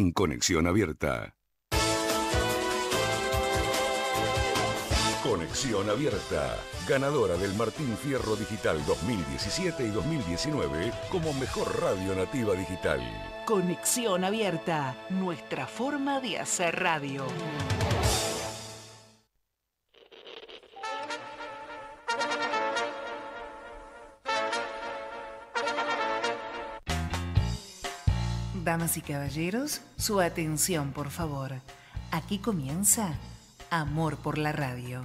en Conexión Abierta. Conexión Abierta, ganadora del Martín Fierro Digital 2017 y 2019 como mejor radio nativa digital. Conexión Abierta, nuestra forma de hacer radio. Damas y caballeros, su atención, por favor. Aquí comienza Amor por la Radio.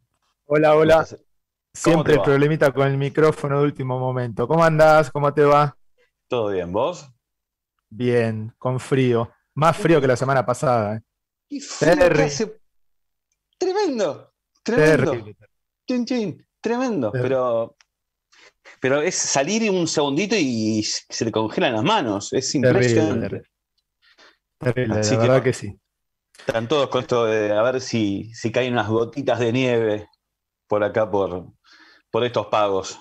Hola, hola. Siempre el problemita con el micrófono de último momento. ¿Cómo andás? ¿Cómo te va? Todo bien, ¿vos? Bien, con frío. Más frío que la semana pasada. ¿eh? Tremendo, tremendo. Tremendo, pero pero es salir un segundito y se le congelan las manos. Es impresionante. Terrible, que, sí. Están todos con esto de a ver si, si caen unas gotitas de nieve por acá, por, por estos pagos.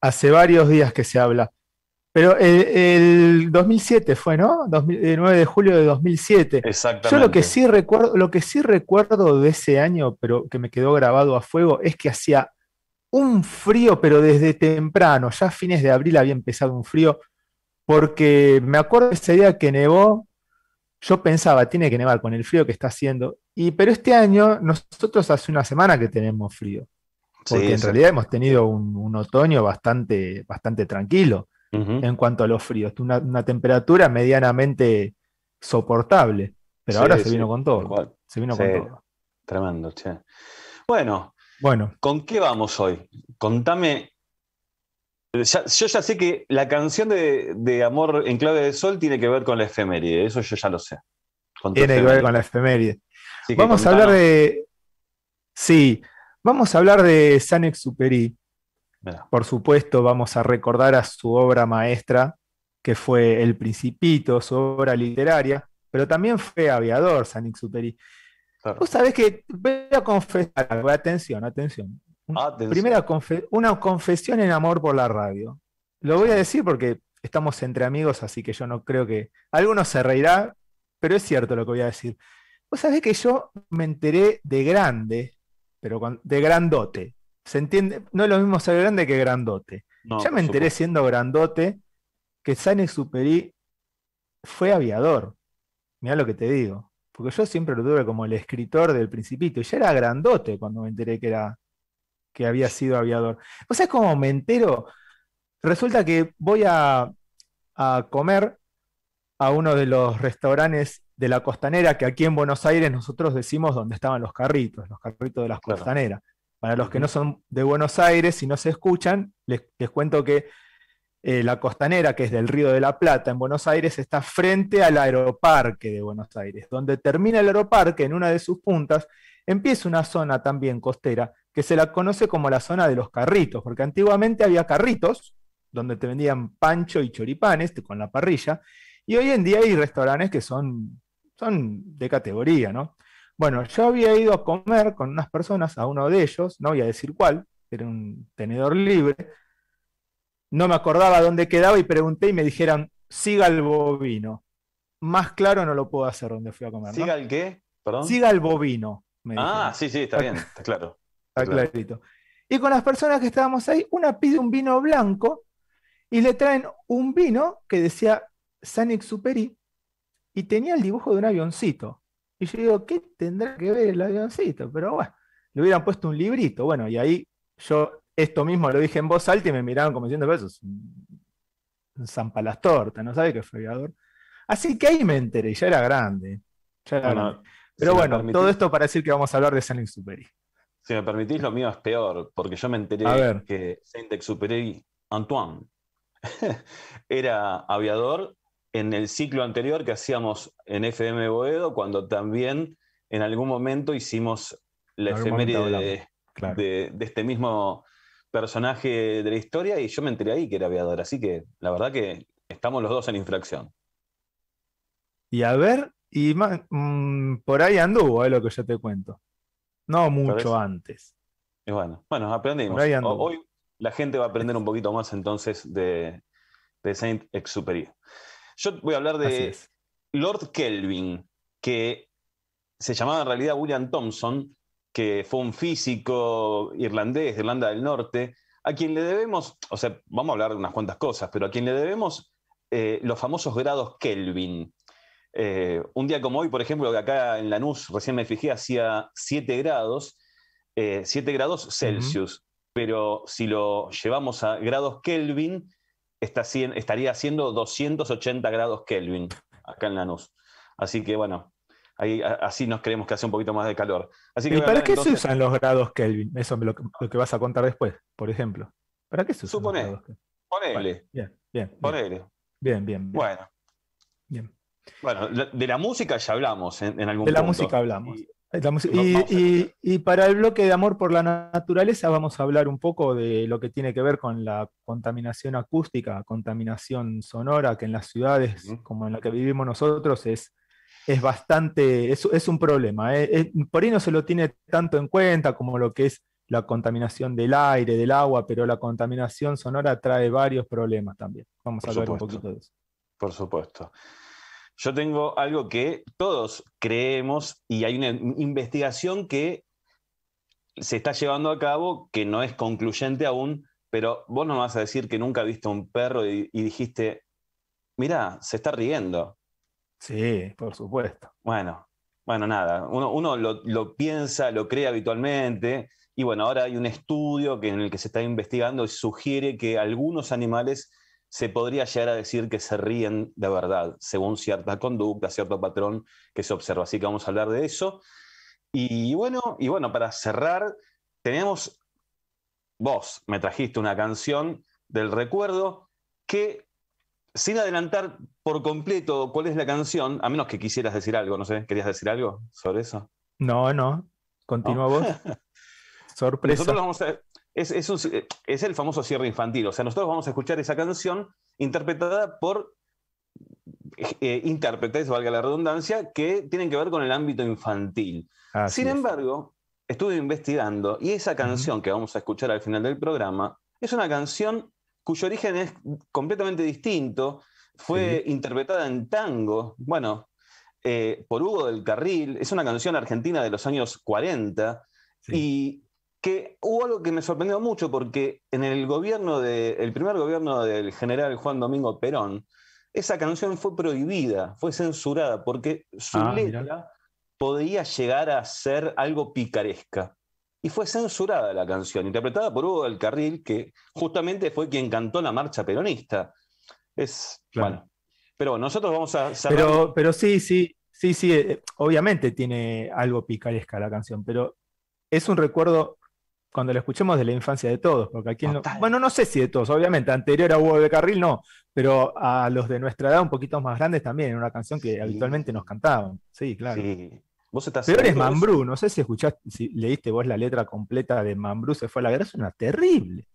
Hace varios días que se habla. Pero eh, el, 2007 fue, ¿no? 9 eh, de julio de 2007. Exactamente. Yo lo que, sí recuerdo, lo que sí recuerdo de ese año, pero que me quedó grabado a fuego, es que hacía un frío, pero desde temprano, ya a fines de abril había empezado un frío, porque me acuerdo ese día que nevó, yo pensaba, tiene que nevar con el frío que está haciendo, y, pero este año nosotros hace una semana que tenemos frío. Porque en realidad hemos tenido un, otoño bastante, bastante tranquilo en cuanto a los fríos. Una, temperatura medianamente soportable. Pero ahora se vino con todo. Se vino con todo. Tremendo, che. Bueno, bueno. ¿Con qué vamos hoy? Contame. yo ya sé que la canción de, Amor en Clave de Sol tiene que ver con la efeméride, eso yo ya lo sé. Tiene que ver con la efeméride. Vamos a hablar de. Sí, Vamos a hablar de San Superi, Por supuesto, vamos a recordar a su obra maestra, que fue El Principito, su obra literaria, pero también fue aviador San Superi. Vos sabés que voy a confesar atención, atención. Ah, primera una confesión en amor por la radio. Lo voy a decir porque estamos entre amigos, así que yo no creo que. Algunos se reirá, pero es cierto lo que voy a decir. Vos sabés que yo me enteré de grande pero de grandote. ¿Se entiende? No es lo mismo ser grande que grandote. ya me enteré siendo grandote que Sainz Superi fue aviador. mira lo que te digo. Porque yo siempre lo tuve como el escritor del principito. Y ya era grandote cuando me enteré que, era, que había sido aviador. ¿Vos es como me entero? Resulta que voy a, a comer a uno de los restaurantes de la costanera, que aquí en Buenos Aires nosotros decimos dónde estaban los carritos, los carritos de las costanera. costaneras. Para los que no son de Buenos Aires y no se escuchan, les, cuento que eh, la costanera, que es del Río de la Plata, en Buenos Aires, está frente al aeroparque de Buenos Aires. Donde termina el aeroparque, en una de sus puntas, empieza una zona también costera que se la conoce como la zona de los carritos, porque antiguamente había carritos donde te vendían pancho y choripanes con la parrilla, y hoy en día hay restaurantes que son son de categoría, ¿no? Bueno, yo había ido a comer con unas personas a uno de ellos, no voy a decir cuál, era un tenedor libre, no me acordaba dónde quedaba y pregunté y me dijeran, siga el bovino. Más claro no lo puedo hacer donde fui a comer. ¿Siga el qué? Perdón. Siga el bovino. ah, sí, sí, está bien, está claro. Está, clarito. Y con las personas que estábamos ahí, una pide un vino blanco y le traen un vino que decía Sanic Superi, y tenía el dibujo de un avioncito. Y yo digo, ¿qué tendrá que ver el avioncito? Pero bueno, le hubieran puesto un librito. Bueno, y ahí yo esto mismo lo dije en voz alta y me miraron como diciendo, eso es un zampalastorta, no sabe qué aviador? Así que ahí me enteré, ya era grande. Pero bueno, todo esto para decir que vamos a hablar de Saint-Exupéry. E. Si me permitís, lo mío es peor, porque yo me enteré que Saint exupéry Antoine era aviador en el ciclo anterior que hacíamos en FM Boedo, cuando también en algún momento hicimos la efeméride de, este mismo personaje de la historia y yo me enteré ahí que era aviador. Así que la verdad que estamos los dos en infracción. Y a ver, y mm, por ahí anduvo, eh, lo que yo te cuento. No mucho antes. bueno, bueno, aprendimos. Hoy la gente va a aprender un poquito más entonces de, de Saint-Exupéry. Yo voy a hablar de Lord Kelvin, que se llamaba en realidad William Thompson, que fue un físico irlandés de Irlanda del Norte, a quien le debemos, o sea, vamos a hablar de unas cuantas cosas, pero a quien le debemos eh, los famosos grados Kelvin. Eh, un día como hoy, por ejemplo, que acá en Lanús recién me fijé, hacía 7 grados, 7 eh, grados Celsius, pero si lo llevamos a grados Kelvin, está, estaría haciendo 280 grados Kelvin acá en Lanús. Así que bueno, ahí, así nos creemos que hace un poquito más de calor. ¿Y para qué se usan los grados Kelvin? Eso es lo, que vas a contar después, por ejemplo. ¿Para qué se usan los grados Kelvin? bien, bien, ponele. bien. Bien, bien. Bueno. Bueno, de la música ya hablamos en, algún momento. De la música hablamos y, para el bloque de amor por la naturaleza vamos a hablar un poco de lo que tiene que ver con la contaminación acústica, contaminación sonora, que en las ciudades como en la que vivimos nosotros es, es bastante, es, un problema. Eh, por ahí no se lo tiene tanto en cuenta como lo que es la contaminación del aire, del agua, pero la contaminación sonora trae varios problemas también. Vamos a hablar un poquito de eso. Por supuesto. Yo tengo algo que todos creemos y hay una investigación que se está llevando a cabo que no es concluyente aún, pero vos no vas a decir que nunca viste visto un perro y, dijiste, mira, se está riendo. Sí, por supuesto. Bueno, bueno, nada, uno, lo, piensa, lo cree habitualmente, y bueno, ahora hay un estudio que, en el que se está investigando y sugiere que algunos animales se podría llegar a decir que se ríen de verdad, según cierta conducta, cierto patrón que se observa. Así que vamos a hablar de eso. Y bueno, y bueno para cerrar, tenemos, vos me trajiste una canción del recuerdo que, sin adelantar por completo cuál es la canción, a menos que quisieras decir algo, no sé, ¿querías decir algo sobre eso? No, no, continúa vos. Nosotros vamos es, es, el famoso cierre infantil. O sea, nosotros vamos a escuchar esa canción interpretada por eh, intérpretes, valga la redundancia, que tienen que ver con el ámbito infantil. Sin embargo, estuve investigando y esa canción que vamos a escuchar al final del programa es una canción cuyo origen es completamente distinto. Fue interpretada en tango, bueno, eh, por Hugo del Carril. Es una canción argentina de los años 40. y que hubo algo que me sorprendió mucho porque en el gobierno de, primer gobierno del general Juan Domingo Perón, esa canción fue prohibida, fue censurada, porque su ah, letra podía llegar a ser algo picaresca. Y fue censurada la canción, interpretada por Hugo del Carril, que justamente fue quien cantó la marcha peronista. Es bueno. Pero bueno, nosotros vamos a Pero, pero sí, sí, sí, sí, eh, obviamente tiene algo picaresca la canción, pero es un recuerdo cuando lo escuchemos de la infancia de todos, porque aquí bueno, no sé si de todos, obviamente, anterior a Hugo de Carril no, pero a los de nuestra edad un poquito más grandes también, en una canción que habitualmente nos cantaban, sí, claro. Sí. ¿Vos es Mambrú, no sé si escuchaste, si leíste vos la letra completa de Mambrú se fue a la guerra, es una terrible.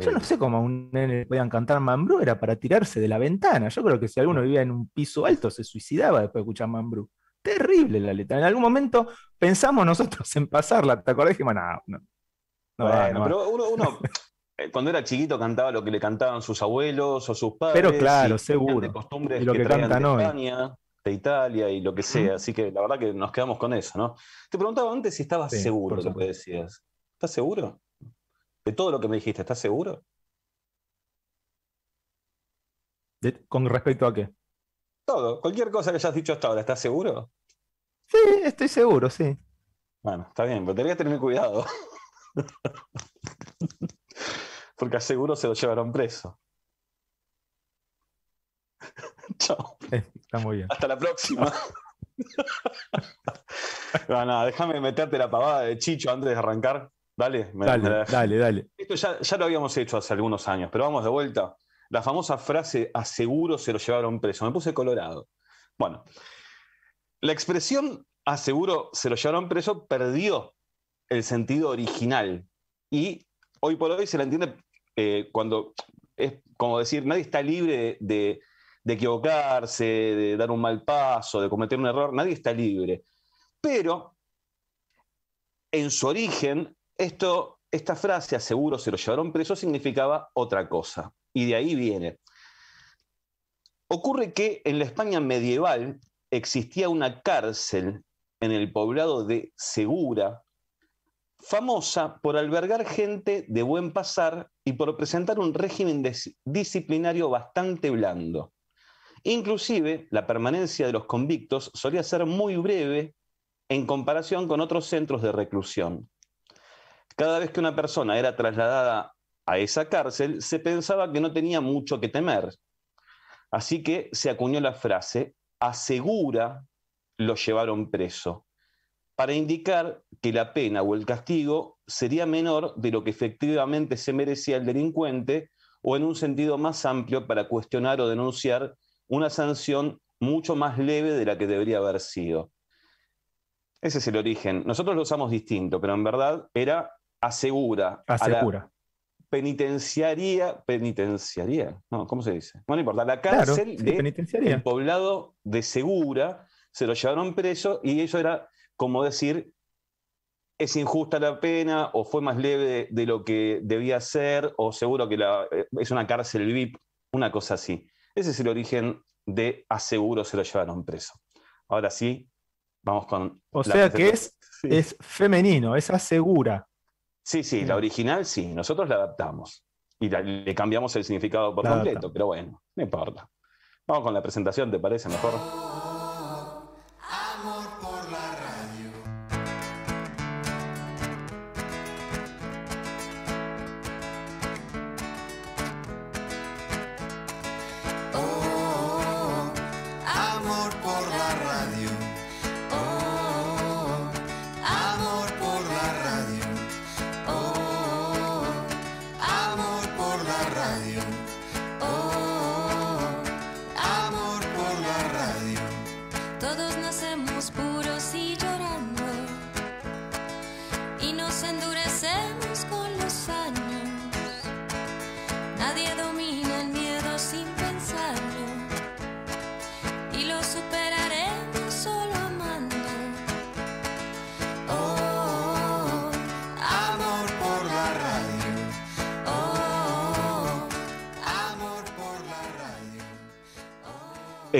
Yo no sé cómo a un nene podían cantar Mambrú, era para tirarse de la ventana. Yo creo que si alguno mm. vivía en un piso alto se suicidaba después de escuchar Mambrú. Terrible la letra. En algún momento pensamos nosotros en pasarla, ¿te acordás? que no, no, bueno, pero uno, eh, cuando era chiquito cantaba lo que le cantaban sus abuelos o sus padres. Pero claro, seguro. De costumbres que, de de Italia y lo que sea. Así que la verdad que nos quedamos con eso, ¿no? Te preguntaba antes si estabas seguro de lo que decías. ¿Estás seguro? De todo lo que me dijiste, ¿estás seguro? ¿Con respecto a qué? Todo, cualquier cosa que hayas dicho hasta ahora, ¿estás seguro? Sí, estoy seguro, sí. Bueno, está bien, pero tenías que tener cuidado. Porque aseguro se lo llevaron preso. Chao. Eh, está muy bien. Hasta la próxima. Ah. déjame meterte la pavada de Chicho antes de arrancar. Dale, dale, dale, Esto ya, ya, lo habíamos hecho hace algunos años, pero vamos de vuelta. La famosa frase, aseguro se lo llevaron preso. Me puse colorado. Bueno, la expresión aseguro se lo llevaron preso perdió el sentido original. Y hoy por hoy se la entiende eh, cuando es como decir, nadie está libre de, equivocarse, de dar un mal paso, de cometer un error, nadie está libre. Pero en su origen, esto, esta frase, aseguro se lo llevaron preso, significaba otra cosa. Y de ahí viene. Ocurre que en la España medieval existía una cárcel en el poblado de Segura, famosa por albergar gente de buen pasar y por presentar un régimen disciplinario bastante blando. Inclusive, la permanencia de los convictos solía ser muy breve en comparación con otros centros de reclusión. Cada vez que una persona era trasladada a esa cárcel, se pensaba que no tenía mucho que temer. Así que se acuñó la frase, asegura lo llevaron preso para indicar que la pena o el castigo sería menor de lo que efectivamente se merecía el delincuente o en un sentido más amplio para cuestionar o denunciar una sanción mucho más leve de la que debería haber sido. Ese es el origen. Nosotros lo usamos distinto, pero en verdad era asegura. Asegura. penitenciaría, penitenciaría, no, ¿cómo se dice? Bueno, no importa, la cárcel de el poblado de Segura se lo llevaron preso y eso era como decir, es injusta la pena o fue más leve de, lo que debía ser o seguro que eh, es una cárcel VIP, una cosa así. Ese es el origen de aseguro se lo llevaron preso. Ahora sí, vamos con... O sea que es, es femenino, es asegura. Sí, sí, la original sí, nosotros la adaptamos y le cambiamos el significado por completo, pero bueno, no importa. Vamos con la presentación, ¿te parece mejor?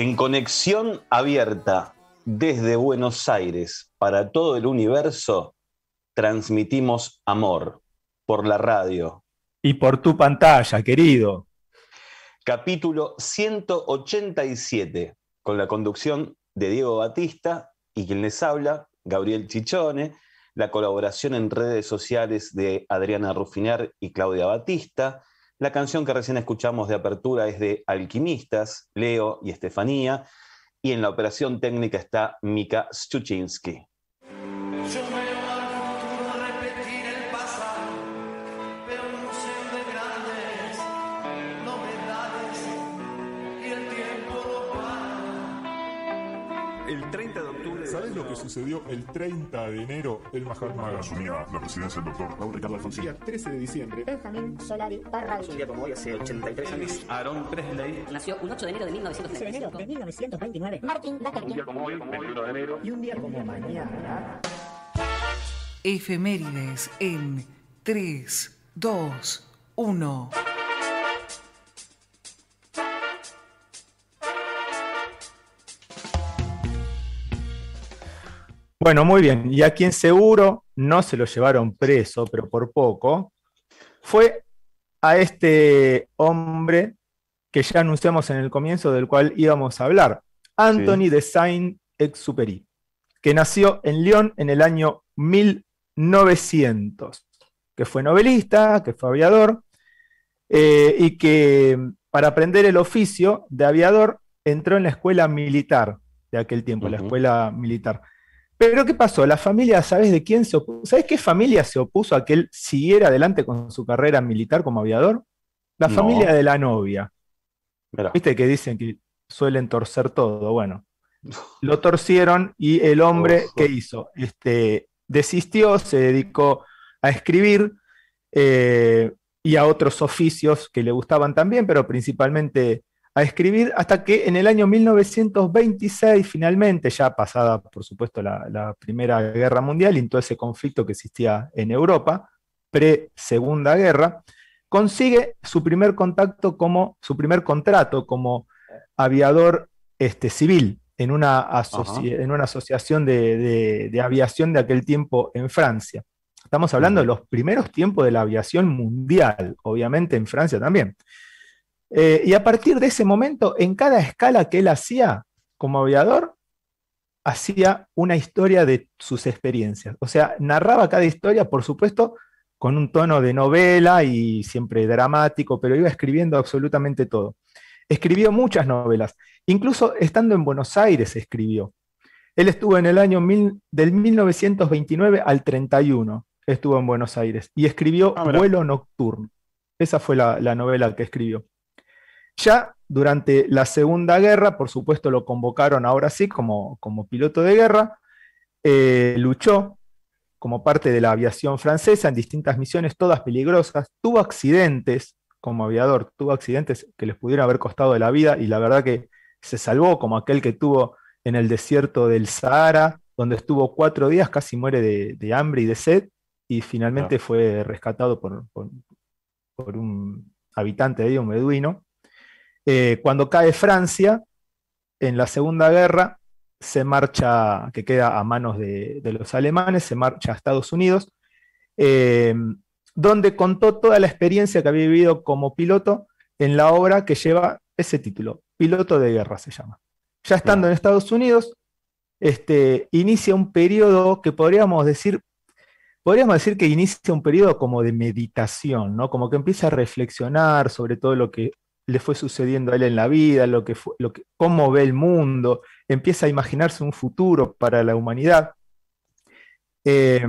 En conexión abierta desde Buenos Aires para todo el universo, transmitimos amor por la radio. Y por tu pantalla, querido. Capítulo 187, con la conducción de Diego Batista y quien les habla, Gabriel Chichone, la colaboración en redes sociales de Adriana Rufinar y Claudia Batista, la canción que recién escuchamos de apertura es de Alquimistas, Leo y Estefanía, y en la operación técnica está Mika Stuchinski. lo que sucedió el 30 de enero el Mahatma Asumía la presidencia del doctor Raúl Ricardo Alfonsín. El 13 de diciembre. Benjamín Solari Barral. Un día como hoy, hace 83 años. Aaron Presley. Nació un 8 de enero de 1925. de 1929. Martín Luther Un día como hoy, como hoy, de enero. Y un día como mañana. Efemérides en 3, 2, 1. Bueno, muy bien. Y a quien seguro no se lo llevaron preso, pero por poco, fue a este hombre que ya anunciamos en el comienzo del cual íbamos a hablar, Anthony de Saint-Exupéry, que nació en Lyon en el año 1900, que fue novelista, que fue aviador, eh, y que para aprender el oficio de aviador entró en la escuela militar de aquel tiempo, la escuela militar. Pero ¿qué pasó? La familia, ¿sabes de quién se opuso? ¿Sabes qué familia se opuso a que él siguiera adelante con su carrera militar como aviador? La familia de la novia. Viste que dicen que suelen torcer todo. Bueno, lo torcieron y el hombre, ¿qué hizo? Este, desistió, se dedicó a escribir eh, y a otros oficios que le gustaban también, pero principalmente a escribir hasta que en el año 1926, finalmente, ya pasada por supuesto la, Primera Guerra Mundial y todo ese conflicto que existía en Europa, pre-Segunda Guerra, consigue su primer contacto como, su primer contrato como aviador este, civil en una, asociación de, de aviación de aquel tiempo en Francia. Estamos hablando de los primeros tiempos de la aviación mundial, obviamente en Francia también. Eh, y a partir de ese momento, en cada escala que él hacía como aviador, hacía una historia de sus experiencias. O sea, narraba cada historia, por supuesto, con un tono de novela y siempre dramático, pero iba escribiendo absolutamente todo. Escribió muchas novelas, incluso estando en Buenos Aires escribió. Él estuvo en el año del 1929 al 31, estuvo en Buenos Aires, y escribió ah, Vuelo Nocturno. Esa fue la novela que escribió. Ya durante la Segunda Guerra, por supuesto lo convocaron ahora sí como, como piloto de guerra, eh, luchó como parte de la aviación francesa en distintas misiones, todas peligrosas, tuvo accidentes como aviador, tuvo accidentes que les pudieron haber costado la vida y la verdad que se salvó, como aquel que tuvo en el desierto del Sahara, donde estuvo cuatro días, casi muere de, hambre y de sed, y finalmente fue rescatado por, por, por un habitante de ahí, un beduino, eh, cuando cae Francia, en la Segunda Guerra, se marcha, que queda a manos de, los alemanes, se marcha a Estados Unidos, eh, donde contó toda la experiencia que había vivido como piloto en la obra que lleva ese título, Piloto de Guerra se llama. Ya estando en Estados Unidos, este, inicia un periodo que podríamos decir, podríamos decir que inicia un periodo como de meditación, ¿no? Como que empieza a reflexionar sobre todo lo que le fue sucediendo a él en la vida, lo que, lo que cómo ve el mundo, empieza a imaginarse un futuro para la humanidad. Eh,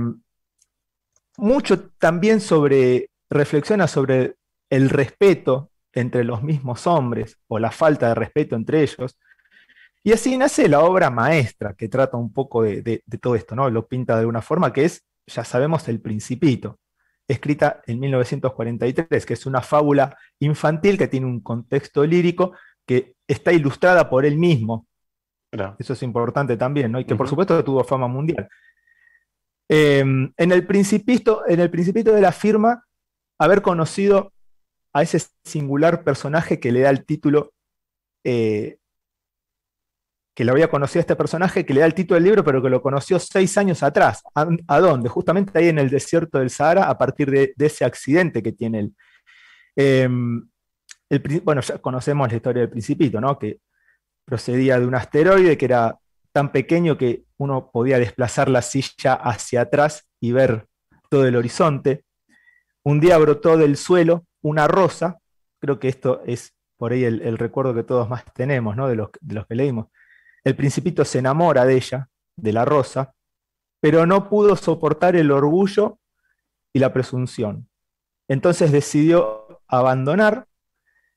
mucho también sobre, reflexiona sobre el respeto entre los mismos hombres o la falta de respeto entre ellos. Y así nace la obra maestra que trata un poco de, de todo esto, ¿no? Lo pinta de una forma que es, ya sabemos, el principito escrita en 1943, que es una fábula infantil que tiene un contexto lírico que está ilustrada por él mismo. Eso es importante también, ¿no? Y que por supuesto tuvo fama mundial. Em, en, el principito, en el principito de la firma, haber conocido a ese singular personaje que le da el título eh, que lo había conocido a este personaje, que le da el título del libro, pero que lo conoció seis años atrás. ¿A, dónde? Justamente ahí en el desierto del Sahara, a partir de, ese accidente que tiene él. Em, el, bueno, ya conocemos la historia del principito, ¿no? Que procedía de un asteroide que era tan pequeño que uno podía desplazar la silla hacia atrás y ver todo el horizonte. Un día brotó del suelo una rosa, creo que esto es por ahí el, recuerdo que todos más tenemos, ¿no? de los que leímos el principito se enamora de ella, de la rosa, pero no pudo soportar el orgullo y la presunción. Entonces decidió abandonar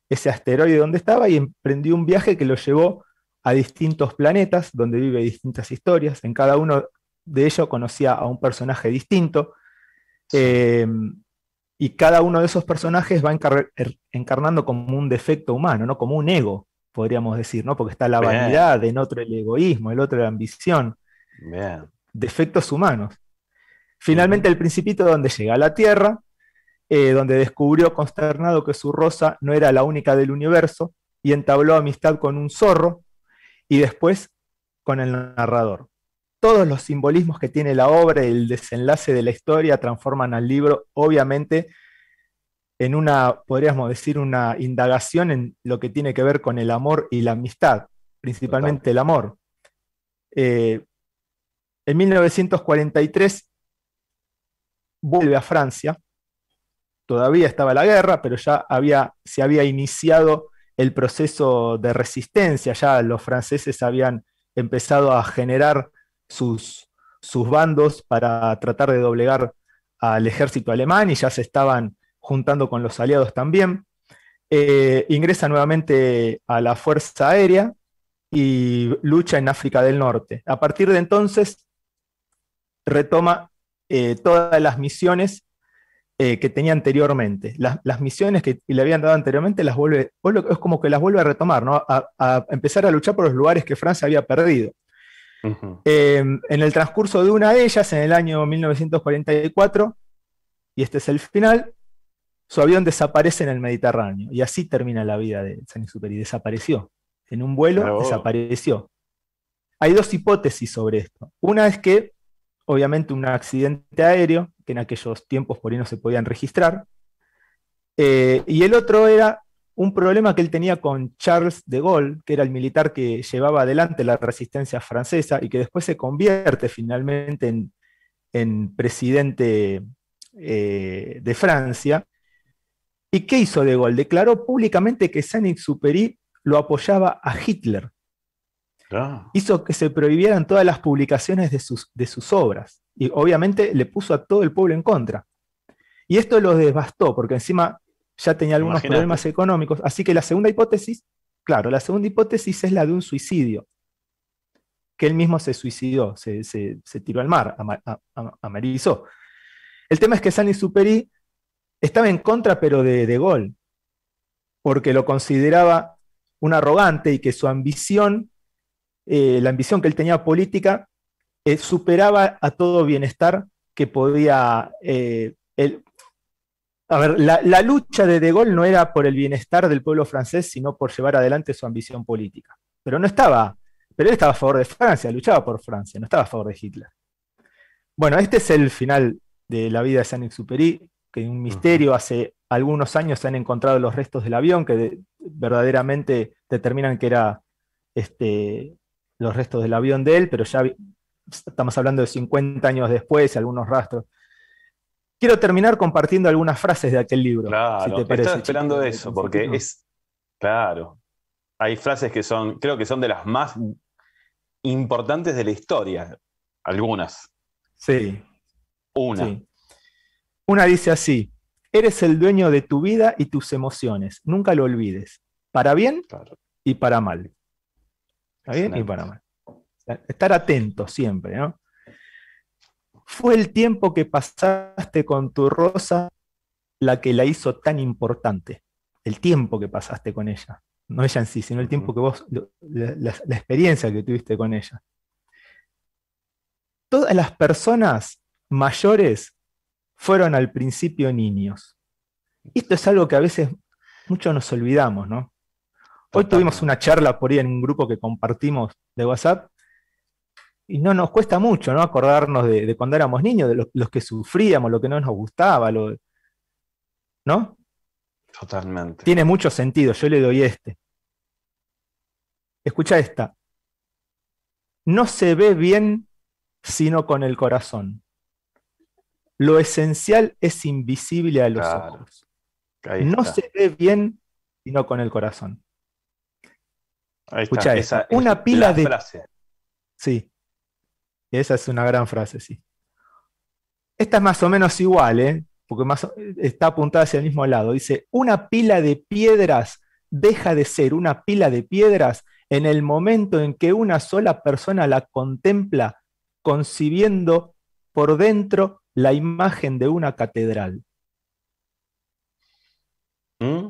ese asteroide donde estaba y emprendió un viaje que lo llevó a distintos planetas, donde vive distintas historias. En cada uno de ellos conocía a un personaje distinto. Eh, y cada uno de esos personajes va er, encarnando como un defecto humano, ¿no? como un ego podríamos decir, ¿no? Porque está la vanidad, en otro el egoísmo, el otro la ambición. Defectos humanos. Finalmente, el Principito, donde llega a la Tierra, eh, donde descubrió consternado que su rosa no era la única del universo y entabló amistad con un zorro y después con el narrador. Todos los simbolismos que tiene la obra y el desenlace de la historia transforman al libro, obviamente, en una, podríamos decir, una indagación en lo que tiene que ver con el amor y la amistad, principalmente el amor. Eh, en 1943 vuelve a Francia, todavía estaba la guerra, pero ya había, se había iniciado el proceso de resistencia, ya los franceses habían empezado a generar sus, sus bandos para tratar de doblegar al ejército alemán y ya se estaban juntando con los aliados también. Eh, ingresa nuevamente a la Fuerza Aérea y lucha en África del Norte. A partir de entonces, retoma eh, todas las misiones eh, que tenía anteriormente. Las, misiones que le habían dado anteriormente las vuelve, es como que las vuelve a retomar, a, empezar a luchar por los lugares que Francia había perdido. en el transcurso de una de ellas, en el año 1944, y este es el final, su avión desaparece en el Mediterráneo y así termina la vida de San Y Desapareció. En un vuelo desapareció. Hay dos hipótesis sobre esto. Una es que, obviamente, un accidente aéreo, que en aquellos tiempos por ahí no se podían registrar. Eh, y el otro era un problema que él tenía con Charles de Gaulle, que era el militar que llevaba adelante la resistencia francesa y que después se convierte finalmente en, presidente eh, de Francia, ¿Y qué hizo De Gaulle? Declaró públicamente que saint Superi lo apoyaba a Hitler. Ah. Hizo que se prohibieran todas las publicaciones de sus, de sus obras. Y obviamente le puso a todo el pueblo en contra. Y esto lo devastó, porque encima ya tenía algunos problemas económicos. Así que la segunda hipótesis, claro, la segunda hipótesis es la de un suicidio. Que él mismo se suicidó, se, tiró al mar, amarizó. El tema es que Sani Superi estaba en contra, pero de, de Gaulle, porque lo consideraba un arrogante y que su ambición, eh, la ambición que él tenía política, eh, superaba a todo bienestar que podía... Eh, a ver, la, lucha de De Gaulle no era por el bienestar del pueblo francés, sino por llevar adelante su ambición política. Pero no estaba, pero él estaba a favor de Francia, luchaba por Francia, no estaba a favor de Hitler. Bueno, este es el final de la vida de Saint-Exupéry que un misterio. Hace algunos años se han encontrado los restos del avión que verdaderamente determinan que era este, los restos del avión de él, pero ya estamos hablando de 50 años después, algunos rastros. Quiero terminar compartiendo algunas frases de aquel libro. Claro, si esperando eso, porque es. Claro. Hay frases que son, creo que son de las más importantes de la historia, algunas. Sí. Una. Una dice así, eres el dueño de tu vida y tus emociones, nunca lo olvides, para bien y para mal. Para bien y para mal. Estar atento siempre, ¿no? Fue el tiempo que pasaste con tu rosa la que la hizo tan importante. El tiempo que pasaste con ella. No ella en sí, sino el tiempo que vos, la experiencia que tuviste con ella. Todas las personas mayores fueron al principio niños. esto es algo que a veces muchos nos olvidamos, ¿no? Hoy tuvimos una charla por ahí en un grupo que compartimos de WhatsApp y no nos cuesta mucho, ¿no? Acordarnos de, cuando éramos niños, de los, que sufríamos, lo que no nos gustaba, ¿no? Totalmente. Tiene mucho sentido, yo le doy este. Escucha esta. No se ve bien sino con el corazón. Lo esencial es invisible a los ojos. no se ve bien, sino con el corazón. Escucha esa. Una pila de. Frase. Sí. Esa es una gran frase, sí. Esta es más o menos igual, ¿eh? porque más está apuntada hacia el mismo lado. Dice: Una pila de piedras deja de ser una pila de piedras en el momento en que una sola persona la contempla, concibiendo por dentro la imagen de una catedral. Mm.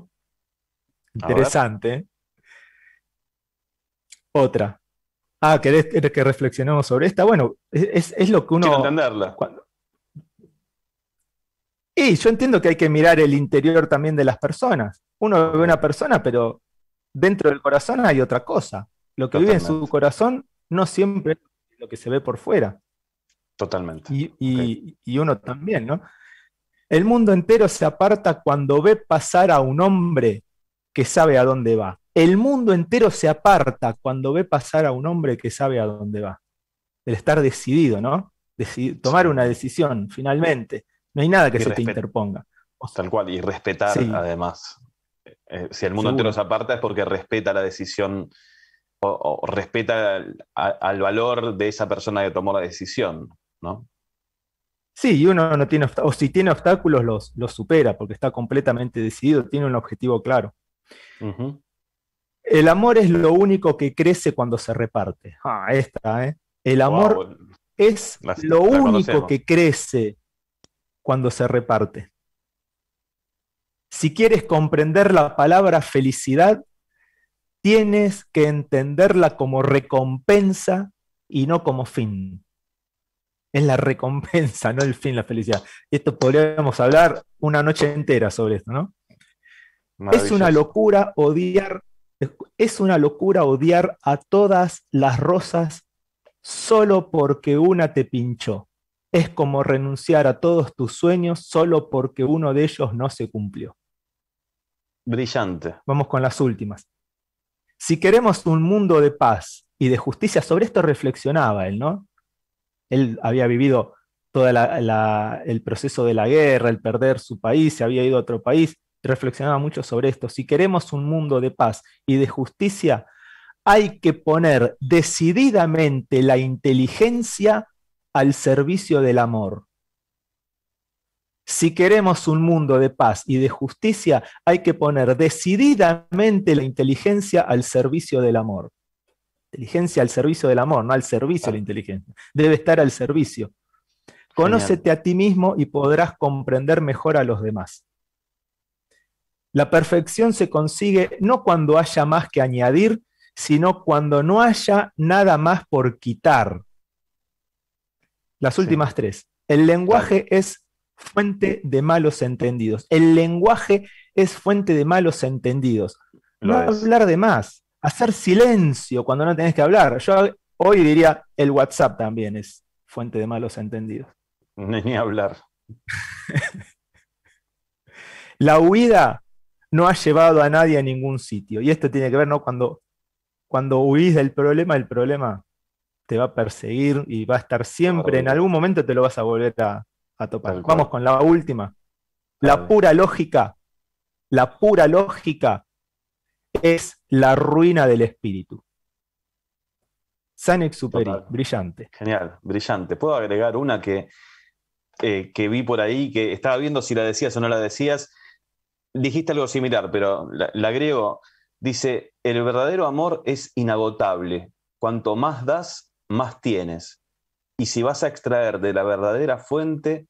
Interesante. Otra. Ah, ¿querés que reflexionemos sobre esta? Bueno, es, lo que uno... Quiero entenderla. Cuando... Y yo entiendo que hay que mirar el interior también de las personas. Uno ve una persona, pero dentro del corazón hay otra cosa. Lo que vive en su corazón no siempre es lo que se ve por fuera. Totalmente. Y, uno también, ¿no? El mundo entero se aparta cuando ve pasar a un hombre que sabe a dónde va. El mundo entero se aparta cuando ve pasar a un hombre que sabe a dónde va. El estar decidido, ¿no? Decidir, tomar una decisión, finalmente. No hay nada que se te interponga. Pues, tal cual, y respetar además. Eh, si el mundo entero se aparta es porque respeta la decisión o, respeta al, valor de esa persona que tomó la decisión. Sí, y uno no tiene, o si tiene obstáculos los, supera, porque está completamente decidido, tiene un objetivo claro. El amor es lo único que crece cuando se reparte. Ah, ¿eh? El amor es lo único que crece cuando se reparte. Si quieres comprender la palabra felicidad, tienes que entenderla como recompensa y no como fin es la recompensa, no el fin, la felicidad. Y esto podríamos hablar una noche entera sobre esto, ¿no? Es una locura odiar, es una locura odiar a todas las rosas solo porque una te pinchó. Es como renunciar a todos tus sueños solo porque uno de ellos no se cumplió. Brillante. Vamos con las últimas. Si queremos un mundo de paz y de justicia, sobre esto reflexionaba él, ¿no? él había vivido todo el proceso de la guerra, el perder su país, se había ido a otro país, reflexionaba mucho sobre esto. Si queremos un mundo de paz y de justicia, hay que poner decididamente la inteligencia al servicio del amor. Si queremos un mundo de paz y de justicia, hay que poner decididamente la inteligencia al servicio del amor inteligencia al servicio del amor, no al servicio de la ah. inteligencia. Debe estar al servicio. Conócete a ti mismo y podrás comprender mejor a los demás. La perfección se consigue no cuando haya más que añadir, sino cuando no haya nada más por quitar. Las últimas tres. El lenguaje es fuente de malos entendidos. El lenguaje es fuente de malos entendidos. no hablar de más hacer silencio cuando no tenés que hablar. Yo hoy diría, el WhatsApp también es fuente de malos entendidos. Ni, hablar. la huida no ha llevado a nadie a ningún sitio. Y esto tiene que ver, ¿no? Cuando, cuando huís del problema, el problema te va a perseguir y va a estar siempre, en algún momento te lo vas a volver a topar. Vamos con la última. La pura lógica, la pura lógica es la ruina del espíritu. Sanex Superi, brillante. Genial, brillante. Puedo agregar una que, eh, que vi por ahí, que estaba viendo si la decías o no la decías. Dijiste algo similar, pero la agrego. Dice, el verdadero amor es inagotable. Cuanto más das, más tienes. Y si vas a extraer de la verdadera fuente,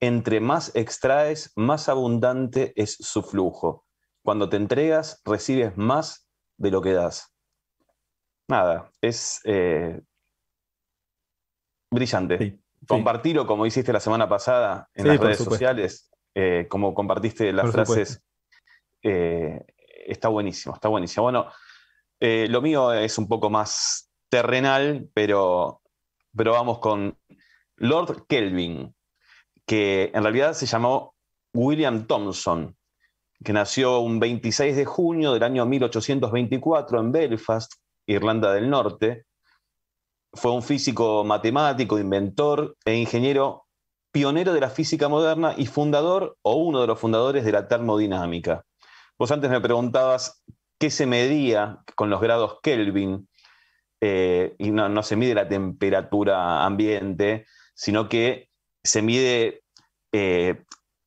entre más extraes, más abundante es su flujo. Cuando te entregas, recibes más de lo que das. Nada, es eh, brillante. como hiciste la semana pasada en las redes sociales, eh, como compartiste las frases. Eh, está buenísimo, está buenísimo. Bueno, lo mío es un poco más terrenal, pero, pero vamos con Lord Kelvin, que en realidad se llamó William Thompson que nació un 26 de junio del año 1824 en Belfast, Irlanda del Norte. Fue un físico matemático, inventor e ingeniero pionero de la física moderna y fundador o uno de los fundadores de la termodinámica. Vos antes me preguntabas qué se medía con los grados Kelvin, eh, y no, se mide la temperatura ambiente, sino que se mide eh,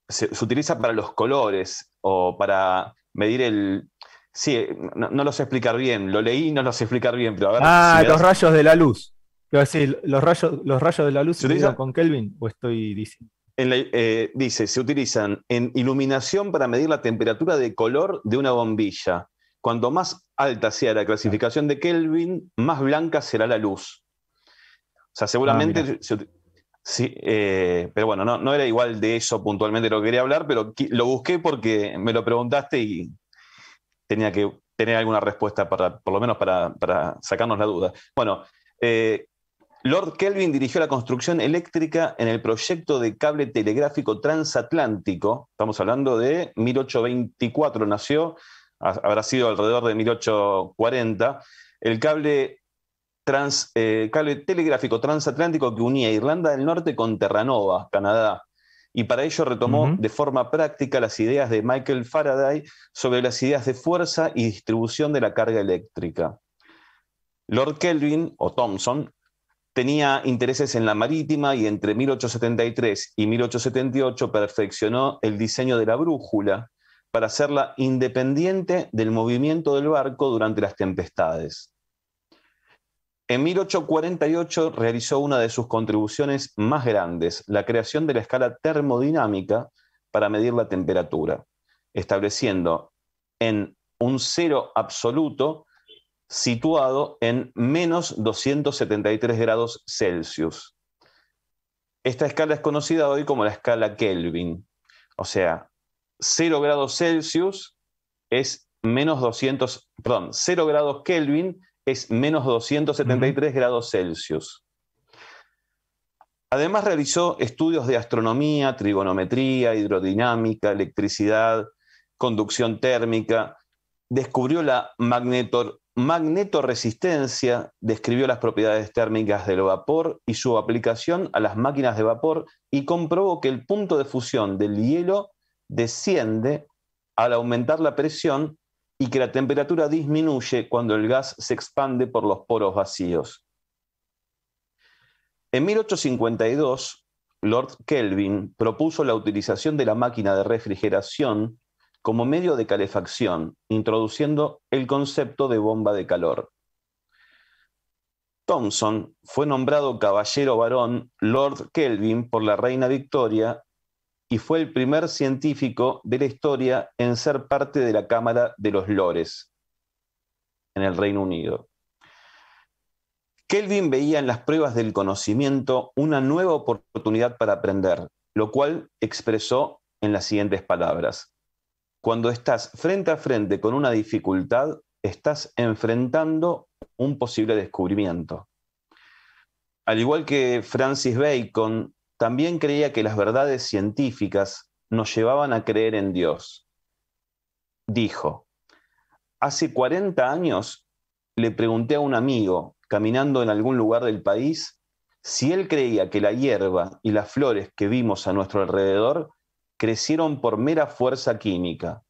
se, utiliza para los colores o para medir el... Sí, no, los lo sé explicar bien, lo leí no los sé explicar bien, pero Ah, los rayos de la luz. los rayos, los rayos de la luz se, utilizan con Kelvin o estoy diciendo... Eh, dice, se utilizan en iluminación para medir la temperatura de color de una bombilla. Cuanto más alta sea la clasificación de Kelvin, más blanca será la luz. O sea, seguramente ah, Sí, eh, pero bueno, no, era igual de eso puntualmente lo que quería hablar, pero lo busqué porque me lo preguntaste y tenía que tener alguna respuesta, para, por lo menos para, sacarnos la duda. Bueno, eh, Lord Kelvin dirigió la construcción eléctrica en el proyecto de cable telegráfico transatlántico, estamos hablando de 1824, nació, habrá sido alrededor de 1840. El cable eh, telegráfico transatlántico que unía Irlanda del Norte con Terranova, Canadá. Y para ello retomó de forma práctica las ideas de Michael Faraday sobre las ideas de fuerza y distribución de la carga eléctrica. Lord Kelvin, o Thomson, tenía intereses en la marítima y entre 1873 y 1878 perfeccionó el diseño de la brújula para hacerla independiente del movimiento del barco durante las tempestades. En 1848 realizó una de sus contribuciones más grandes, la creación de la escala termodinámica para medir la temperatura, estableciendo en un cero absoluto situado en menos 273 grados Celsius. Esta escala es conocida hoy como la escala Kelvin, o sea, 0 grados Celsius es menos 200, perdón, 0 grados Kelvin es menos 273 grados Celsius. Además realizó estudios de astronomía, trigonometría, hidrodinámica, electricidad, conducción térmica, descubrió la magnetoresistencia, describió las propiedades térmicas del vapor y su aplicación a las máquinas de vapor y comprobó que el punto de fusión del hielo desciende al aumentar la presión y que la temperatura disminuye cuando el gas se expande por los poros vacíos. En 1852, Lord Kelvin propuso la utilización de la máquina de refrigeración como medio de calefacción, introduciendo el concepto de bomba de calor. Thomson fue nombrado caballero varón Lord Kelvin por la reina Victoria y fue el primer científico de la historia en ser parte de la Cámara de los Lores en el Reino Unido. Kelvin veía en las pruebas del conocimiento una nueva oportunidad para aprender, lo cual expresó en las siguientes palabras. Cuando estás frente a frente con una dificultad, estás enfrentando un posible descubrimiento. Al igual que Francis Bacon, también creía que las verdades científicas nos llevaban a creer en Dios. Dijo, hace 40 años le pregunté a un amigo, caminando en algún lugar del país, si él creía que la hierba y las flores que vimos a nuestro alrededor crecieron por mera fuerza química.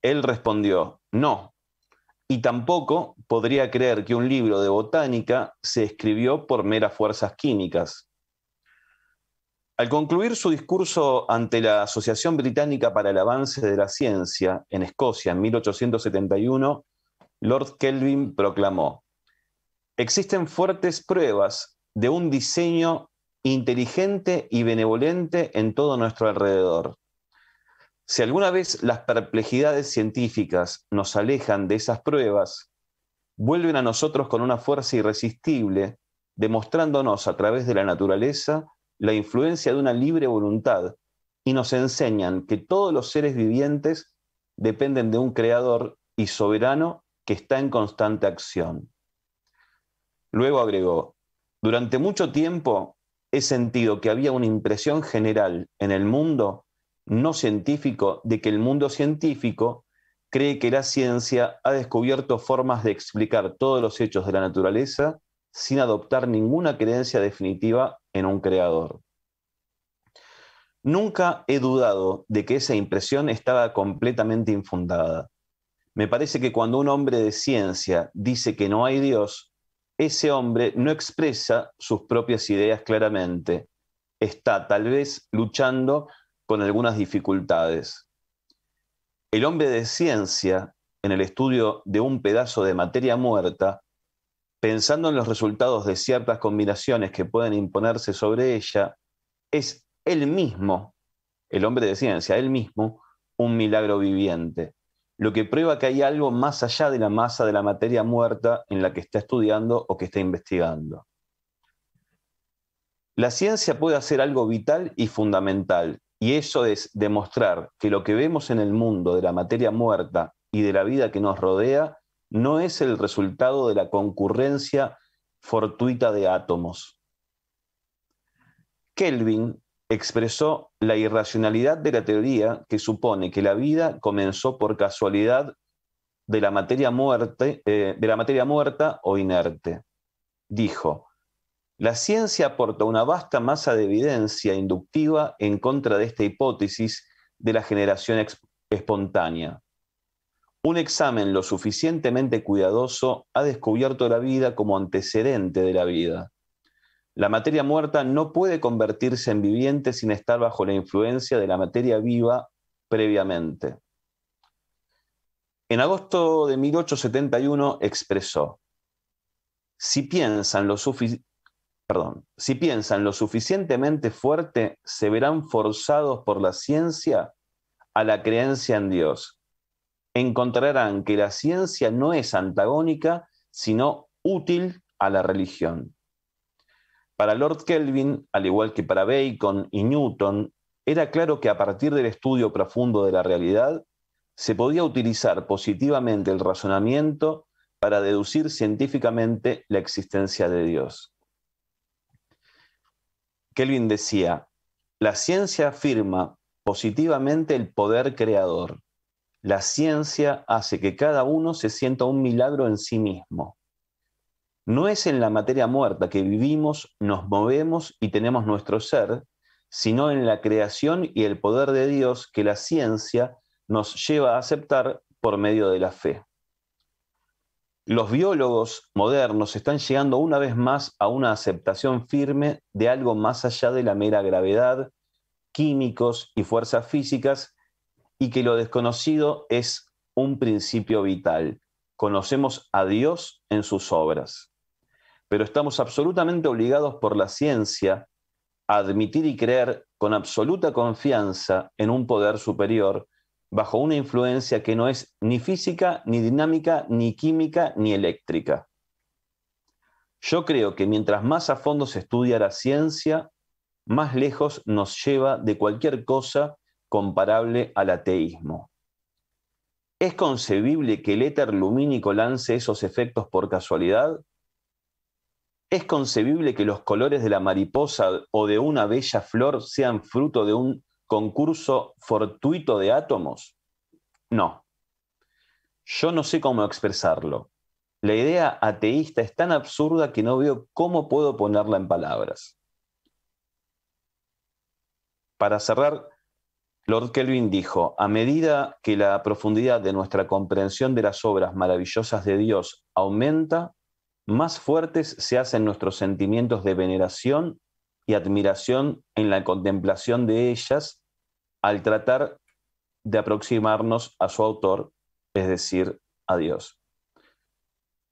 Él respondió, no, y tampoco podría creer que un libro de botánica se escribió por meras fuerzas químicas. Al concluir su discurso ante la Asociación Británica para el Avance de la Ciencia en Escocia en 1871, Lord Kelvin proclamó, existen fuertes pruebas de un diseño inteligente y benevolente en todo nuestro alrededor. Si alguna vez las perplejidades científicas nos alejan de esas pruebas, vuelven a nosotros con una fuerza irresistible, demostrándonos a través de la naturaleza la influencia de una libre voluntad y nos enseñan que todos los seres vivientes dependen de un creador y soberano que está en constante acción. Luego agregó, durante mucho tiempo he sentido que había una impresión general en el mundo no científico de que el mundo científico cree que la ciencia ha descubierto formas de explicar todos los hechos de la naturaleza sin adoptar ninguna creencia definitiva en un creador. Nunca he dudado de que esa impresión estaba completamente infundada. Me parece que cuando un hombre de ciencia dice que no hay Dios, ese hombre no expresa sus propias ideas claramente. Está tal vez luchando con algunas dificultades. El hombre de ciencia, en el estudio de un pedazo de materia muerta, pensando en los resultados de ciertas combinaciones que pueden imponerse sobre ella, es él mismo, el hombre de ciencia, él mismo, un milagro viviente, lo que prueba que hay algo más allá de la masa de la materia muerta en la que está estudiando o que está investigando. La ciencia puede hacer algo vital y fundamental, y eso es demostrar que lo que vemos en el mundo de la materia muerta y de la vida que nos rodea no es el resultado de la concurrencia fortuita de átomos. Kelvin expresó la irracionalidad de la teoría que supone que la vida comenzó por casualidad de la materia, eh, de la materia muerta o inerte. Dijo, la ciencia aporta una vasta masa de evidencia inductiva en contra de esta hipótesis de la generación espontánea. Un examen lo suficientemente cuidadoso ha descubierto la vida como antecedente de la vida. La materia muerta no puede convertirse en viviente sin estar bajo la influencia de la materia viva previamente. En agosto de 1871 expresó, si piensan lo, Perdón. si piensan lo suficientemente fuerte, se verán forzados por la ciencia a la creencia en Dios encontrarán que la ciencia no es antagónica, sino útil a la religión. Para Lord Kelvin, al igual que para Bacon y Newton, era claro que a partir del estudio profundo de la realidad, se podía utilizar positivamente el razonamiento para deducir científicamente la existencia de Dios. Kelvin decía, la ciencia afirma positivamente el poder creador, la ciencia hace que cada uno se sienta un milagro en sí mismo. No es en la materia muerta que vivimos, nos movemos y tenemos nuestro ser, sino en la creación y el poder de Dios que la ciencia nos lleva a aceptar por medio de la fe. Los biólogos modernos están llegando una vez más a una aceptación firme de algo más allá de la mera gravedad, químicos y fuerzas físicas y que lo desconocido es un principio vital. Conocemos a Dios en sus obras, pero estamos absolutamente obligados por la ciencia a admitir y creer con absoluta confianza en un poder superior bajo una influencia que no es ni física, ni dinámica, ni química, ni eléctrica. Yo creo que mientras más a fondo se estudia la ciencia, más lejos nos lleva de cualquier cosa comparable al ateísmo. ¿Es concebible que el éter lumínico lance esos efectos por casualidad? ¿Es concebible que los colores de la mariposa o de una bella flor sean fruto de un concurso fortuito de átomos? No. Yo no sé cómo expresarlo. La idea ateísta es tan absurda que no veo cómo puedo ponerla en palabras. Para cerrar, Lord Kelvin dijo, a medida que la profundidad de nuestra comprensión de las obras maravillosas de Dios aumenta, más fuertes se hacen nuestros sentimientos de veneración y admiración en la contemplación de ellas al tratar de aproximarnos a su autor, es decir, a Dios.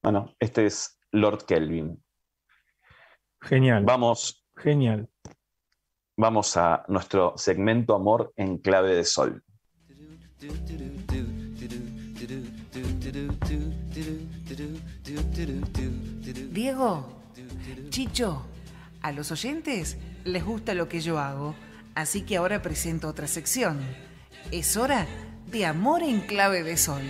Bueno, este es Lord Kelvin. Genial. Vamos. Genial vamos a nuestro segmento Amor en clave de sol. Diego, Chicho, a los oyentes les gusta lo que yo hago, así que ahora presento otra sección. Es hora de Amor en clave de sol.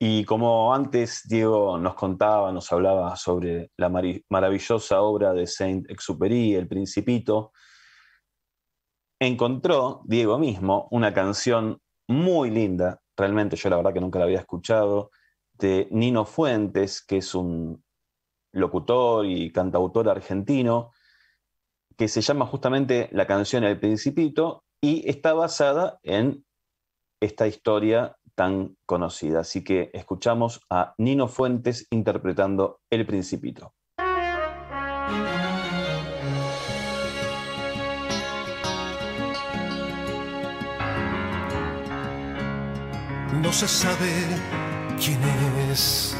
Y como antes Diego nos contaba, nos hablaba sobre la maravillosa obra de Saint-Exupéry, El Principito, encontró Diego mismo una canción muy linda, realmente yo la verdad que nunca la había escuchado, de Nino Fuentes, que es un locutor y cantautor argentino, que se llama justamente la canción El Principito y está basada en esta historia tan conocida. Así que escuchamos a Nino Fuentes interpretando El Principito. No se sabe quién es,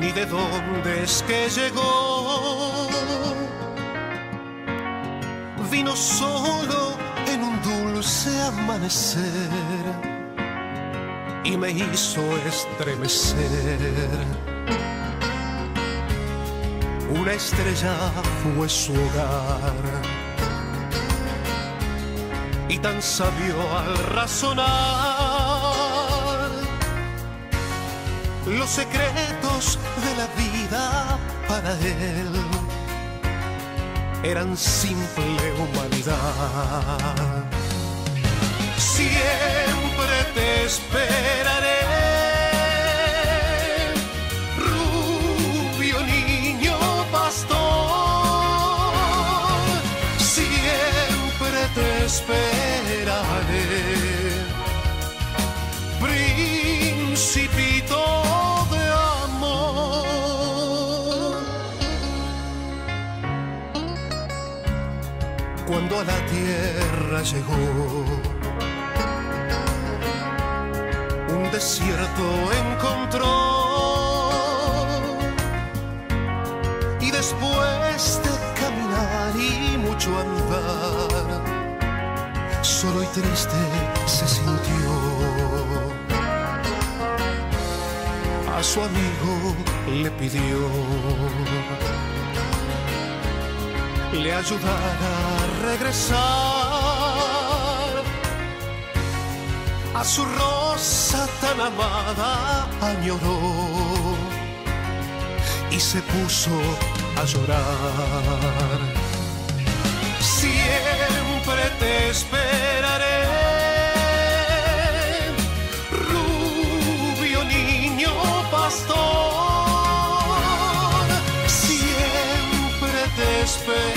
ni de dónde es que llegó. Vino solo puse amanecer y me hizo estremecer. Una estrella fue su hogar y tan sabio al razonar los secretos de la vida para él eran simple humanidad siempre te esperaré. Rubio niño pastor, siempre te esperaré. Principito de amor. Cuando a la tierra llegó cierto encontró. Y después de caminar y mucho andar, solo y triste se sintió. A su amigo le pidió le ayudara a regresar a su rol esposa amada añoró y se puso a llorar. Siempre te esperaré, rubio niño pastor. Siempre te esperaré.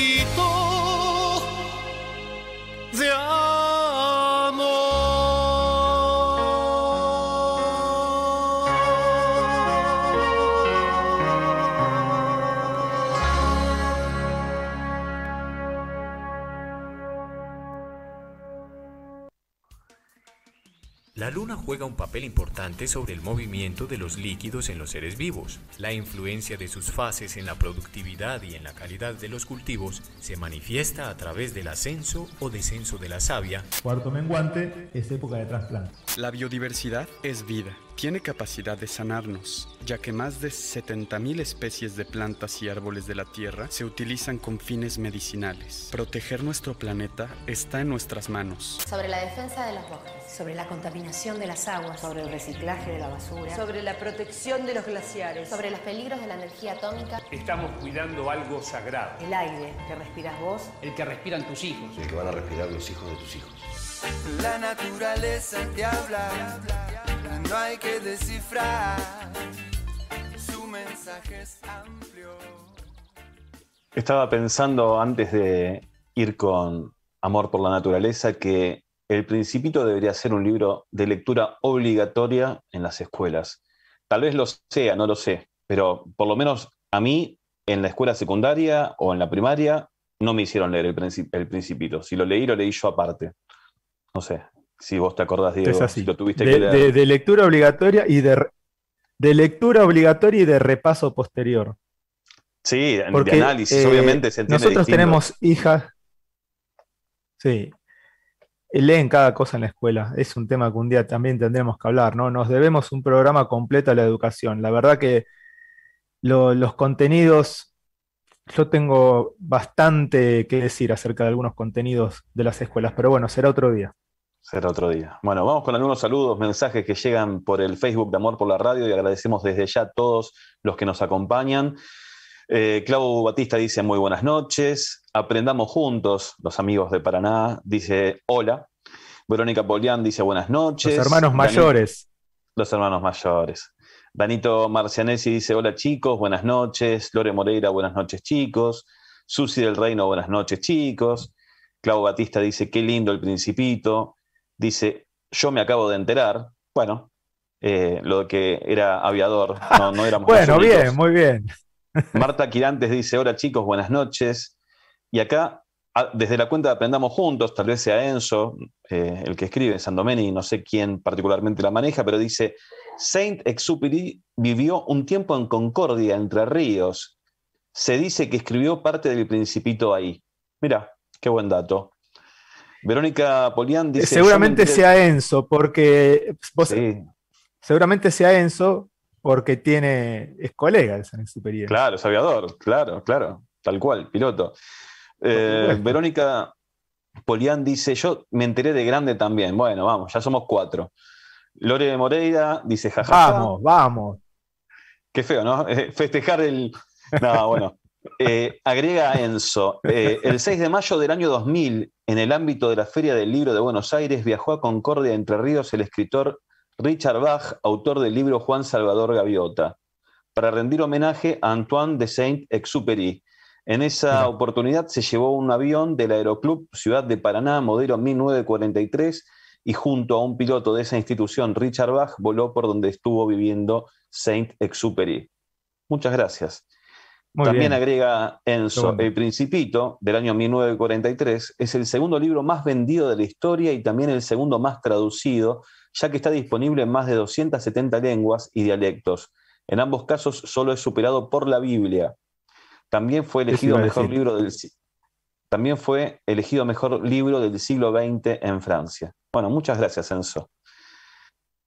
Cristo La luna juega un papel importante sobre el movimiento de los líquidos en los seres vivos. La influencia de sus fases en la productividad y en la calidad de los cultivos se manifiesta a través del ascenso o descenso de la savia. Cuarto menguante es época de trasplante. La biodiversidad es vida. Tiene capacidad de sanarnos, ya que más de 70.000 especies de plantas y árboles de la Tierra se utilizan con fines medicinales. Proteger nuestro planeta está en nuestras manos. Sobre la defensa de los bosques sobre la contaminación de las aguas, sobre el reciclaje de la basura, sobre la protección de los glaciares, sobre los peligros de la energía atómica. Estamos cuidando algo sagrado. El aire que respiras vos, el que respiran tus hijos, el que van a respirar los hijos de tus hijos. La naturaleza te habla, no hay que descifrar, su mensaje es amplio. Estaba pensando antes de ir con Amor por la Naturaleza que el Principito debería ser un libro de lectura obligatoria en las escuelas. Tal vez lo sea, no lo sé, pero por lo menos a mí en la escuela secundaria o en la primaria no me hicieron leer el, Principito. Si lo leí, lo leí yo aparte. No sé si vos te acordás, Diego, Si lo tuviste de, que De, lectura obligatoria y de, lectura obligatoria y de repaso posterior. Sí, Porque, de análisis, eh, obviamente se entiende Nosotros tenemos hijas. Sí, leen cada cosa en la escuela. Es un tema que un día también tendremos que hablar, ¿no? Nos debemos un programa completo a la educación. La verdad que los contenidos, yo tengo bastante que decir acerca de algunos contenidos de las escuelas, pero bueno, será otro día. Será otro día. Bueno, vamos con algunos saludos, mensajes que llegan por el Facebook de Amor por la Radio y agradecemos desde ya a todos los que nos acompañan. Eh, Claudio Batista dice muy buenas noches. Aprendamos juntos, los amigos de Paraná, dice hola. Verónica Polián dice buenas noches. Los hermanos mayores. los hermanos mayores. Danito Marcianesi dice hola chicos, buenas noches. Lore Moreira, buenas noches chicos. Susi del Reino, buenas noches chicos. Clau Batista dice qué lindo el principito. Dice yo me acabo de enterar. Bueno, eh, lo que era aviador, no, no mujer. Bueno, bien, muy bien. Marta Quirantes dice hola chicos, buenas noches. Y acá, ah, desde la cuenta de Aprendamos Juntos, tal vez sea Enzo eh, el que escribe, Sandomeni, no sé quién particularmente la maneja, pero dice, Saint Exupéry vivió un tiempo en Concordia, Entre Ríos. Se dice que escribió parte del Principito ahí. Mira, qué buen dato. Verónica Polián dice. Seguramente sea Enzo, porque. Seguramente sea Enzo, porque tiene. es colega de San Exupéry. Claro, es aviador, claro, claro. Tal cual, piloto. Eh, Verónica Polián dice, yo me enteré de grande también. Bueno, vamos, ya somos cuatro. Lore de Moreira dice, jajaja. Vamos, vamos. Qué feo, ¿no? Eh, festejar el... No, bueno. Eh, agrega Enzo, el 6 de mayo del año 2000, en el ámbito de la Feria del Libro de Buenos Aires, viajó a Concordia Entre Ríos el escritor Richard Bach, autor del libro Juan Salvador Gaviota, para rendir homenaje a Antoine de Saint-Exupéry, en esa oportunidad se llevó un avión del Aeroclub Ciudad de Paraná, modelo 1943, y junto a un piloto de esa institución, Richard Bach, voló por donde estuvo viviendo Saint-Exupéry. Muchas gracias. También agrega Enzo, El Principito, del año 1943, es el segundo libro más vendido de la historia y también el segundo más traducido, ya que está disponible en más de 270 lenguas y dialectos. En ambos casos solo es superado por la Biblia, también fue elegido mejor libro del también fue elegido mejor libro del siglo XX en Francia. Bueno, muchas gracias, Enzo.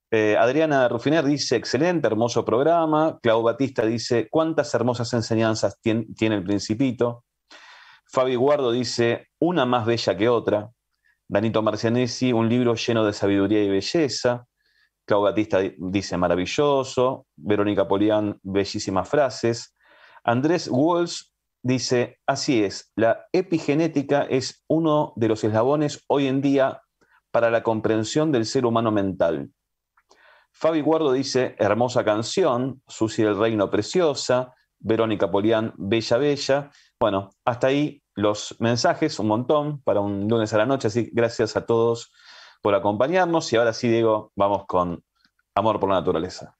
Eh, Adriana Rufiner dice, excelente, hermoso programa. Clau Batista dice, cuántas hermosas enseñanzas tiene el principito. Fabi Guardo dice, una más bella que otra. Danito Marcianesi, un libro lleno de sabiduría y belleza. Clau Batista dice, maravilloso. Verónica Polián, bellísimas frases. Andrés Walsh dice, así es, la epigenética es uno de los eslabones hoy en día para la comprensión del ser humano mental. Fabi Guardo dice, hermosa canción, Susi del Reino preciosa, Verónica Polián, bella, bella. Bueno, hasta ahí los mensajes, un montón para un lunes a la noche, así que gracias a todos por acompañarnos y ahora sí, Diego, vamos con Amor por la Naturaleza.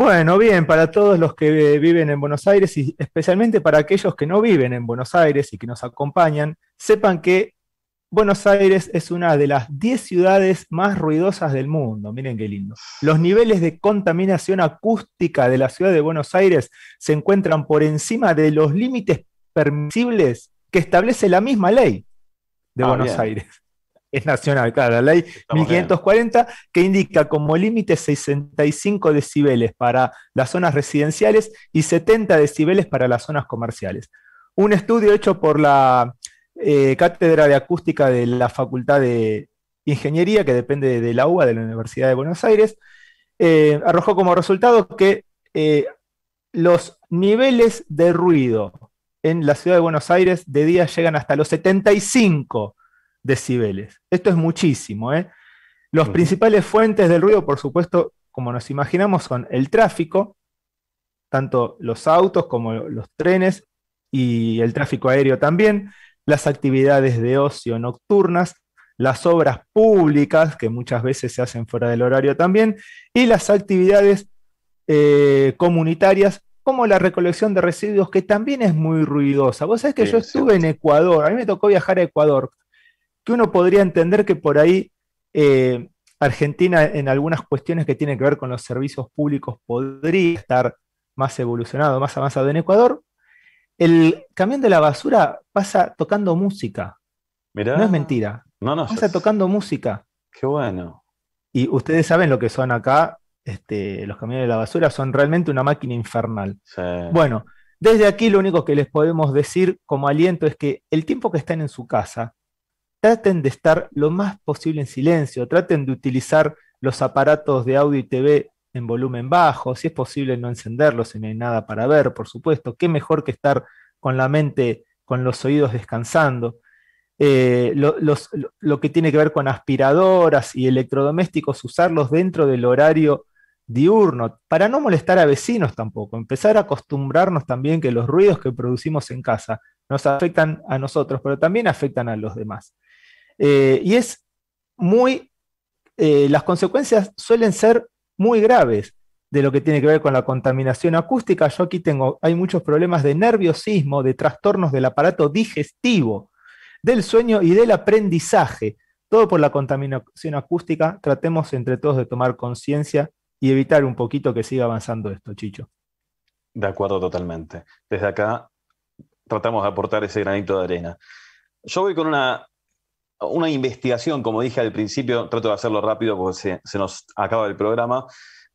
Bueno, bien, para todos los que eh, viven en Buenos Aires y especialmente para aquellos que no viven en Buenos Aires y que nos acompañan, sepan que Buenos Aires es una de las 10 ciudades más ruidosas del mundo. Miren qué lindo. Los niveles de contaminación acústica de la ciudad de Buenos Aires se encuentran por encima de los límites permisibles que establece la misma ley de ah, Buenos Aires es nacional, claro, la ley 1540 que indica como límite 65 decibeles para las zonas residenciales y 70 decibeles para las zonas comerciales. Un estudio hecho por la eh, Cátedra de Acústica de la Facultad de Ingeniería, que depende de la UBA, de la Universidad de Buenos Aires, eh, arrojó como resultado que eh, los niveles de ruido en la ciudad de Buenos Aires de día llegan hasta los 75 decibeles. Esto es muchísimo. ¿eh? Los principales fuentes del ruido, por supuesto, como nos imaginamos, son el tráfico, tanto los autos como los trenes y el tráfico aéreo también, las actividades de ocio nocturnas, las obras públicas, que muchas veces se hacen fuera del horario también, y las actividades eh, comunitarias, como la recolección de residuos, que también es muy ruidosa, Vos sabés que yo estuve en Ecuador, a mí me tocó viajar a Ecuador, uno podría entender que por ahí eh, Argentina en algunas cuestiones que tienen que ver con los servicios públicos podría estar más evolucionado, más avanzado. En Ecuador, el camión de la basura pasa tocando música. no es mentira. No, no. Pasa tocando música. Qué bueno. Y ustedes saben lo que son acá, este, los camiones de la basura son realmente una máquina infernal. Bueno, desde aquí lo único que les podemos decir como aliento es que el tiempo que están en su casa, traten de estar lo más posible en silencio, traten de utilizar los aparatos de audio y TV en volumen bajo, si es posible no encenderlos si no hay nada para ver, por supuesto, qué mejor que estar con la mente, con los oídos descansando. Eh, lo que tiene que ver con aspiradoras y electrodomésticos, usarlos dentro del horario diurno, para no molestar a vecinos tampoco, empezar a acostumbrarnos también que los ruidos que producimos en casa nos afectan a nosotros, pero también afectan a los demás. Eh, y es muy, eh, las consecuencias suelen ser muy graves de lo que tiene que ver con la contaminación acústica. Yo aquí tengo, hay muchos problemas de nerviosismo, de trastornos del aparato digestivo, del sueño y del aprendizaje. Todo por la contaminación acústica. Tratemos entre todos de tomar conciencia y evitar un poquito que siga avanzando esto, Chicho. De acuerdo totalmente. Desde acá tratamos de aportar ese granito de arena. Yo voy con una una investigación, como dije al principio, trato de hacerlo rápido porque se, nos acaba el programa,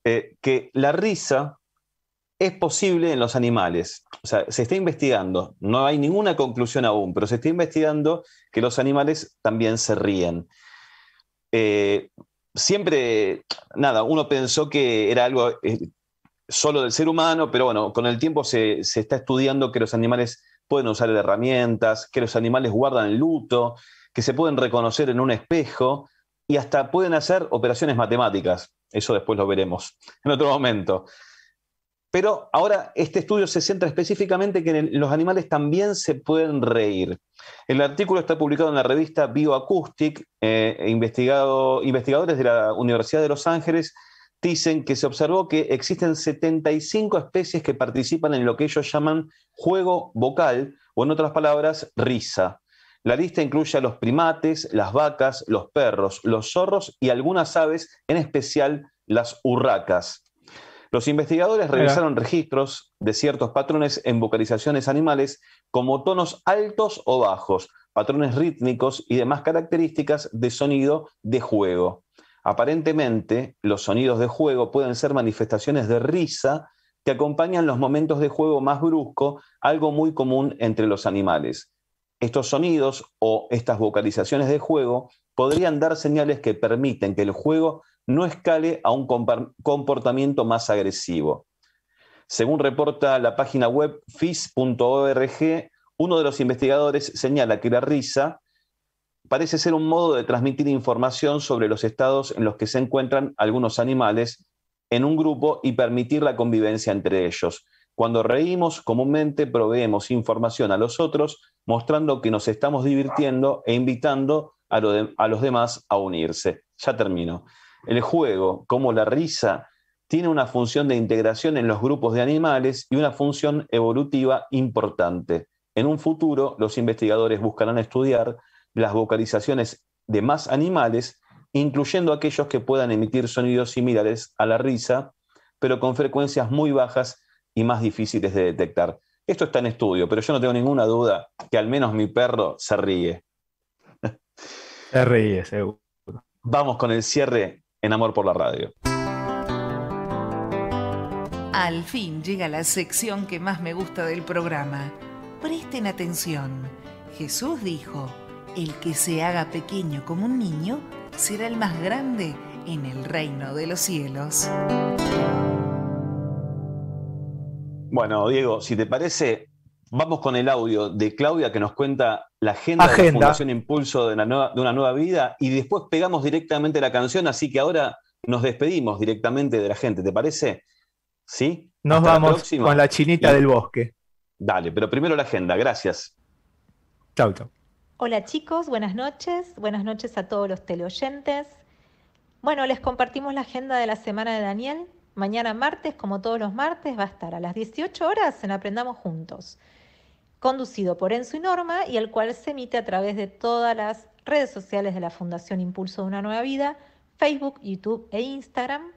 eh, que la risa es posible en los animales. O sea, se está investigando, no hay ninguna conclusión aún, pero se está investigando que los animales también se ríen. Eh, siempre, nada, uno pensó que era algo eh, solo del ser humano, pero bueno, con el tiempo se, se está estudiando que los animales pueden usar herramientas, que los animales guardan luto, que se pueden reconocer en un espejo y hasta pueden hacer operaciones matemáticas. Eso después lo veremos en otro momento. Pero ahora este estudio se centra específicamente que los animales también se pueden reír. El artículo está publicado en la revista Bioacoustic. Eh, e investigado, investigadores de la Universidad de Los Ángeles dicen que se observó que existen 75 especies que participan en lo que ellos llaman juego vocal, o en otras palabras, risa. La lista incluye a los primates, las vacas, los perros, los zorros y algunas aves, en especial las urracas. Los investigadores revisaron registros de ciertos patrones en vocalizaciones animales como tonos altos o bajos, patrones rítmicos y demás características de sonido de juego. Aparentemente, los sonidos de juego pueden ser manifestaciones de risa que acompañan los momentos de juego más brusco, algo muy común entre los animales. Estos sonidos o estas vocalizaciones de juego podrían dar señales que permiten que el juego no escale a un comportamiento más agresivo. Según reporta la página web fis.org, uno de los investigadores señala que la risa parece ser un modo de transmitir información sobre los estados en los que se encuentran algunos animales en un grupo y permitir la convivencia entre ellos. Cuando reímos, comúnmente proveemos información a los otros mostrando que nos estamos divirtiendo e invitando a, los demás a unirse. Ya termino. El juego, como la risa, tiene una función de integración en los grupos de animales y una función evolutiva importante. En un futuro, los investigadores buscarán estudiar las vocalizaciones de más animales, incluyendo aquellos que puedan emitir sonidos similares a la risa, pero con frecuencias muy bajas y más difíciles de detectar. Esto está en estudio, pero yo no tengo ninguna duda que al menos mi perro se ríe. Se ríe, seguro. Vamos con el cierre en Amor por la Radio. Al fin llega la sección que más me gusta del programa. Presten atención. Jesús dijo, el que se haga pequeño como un niño será el más grande en el reino de los cielos. Bueno, Diego, si te parece, vamos con el audio de Claudia que nos cuenta la agenda, de la Fundación Impulso de una, nueva, de una nueva vida y después pegamos directamente la canción, así que ahora nos despedimos directamente de la gente, ¿te parece? ¿Sí? Nos vamos con la chinita del bosque. Dale, pero primero la agenda, gracias. Chau, chau. Hola chicos, buenas noches. Buenas noches a todos los teleoyentes. Bueno, les compartimos la agenda de la semana de Daniel. Mañana martes, como todos los martes, va a estar a las 18 horas en Aprendamos Juntos, conducido por Enzo y Norma y el cual se emite a través de todas las redes sociales de la Fundación Impulso de una Nueva Vida, Facebook, YouTube e Instagram.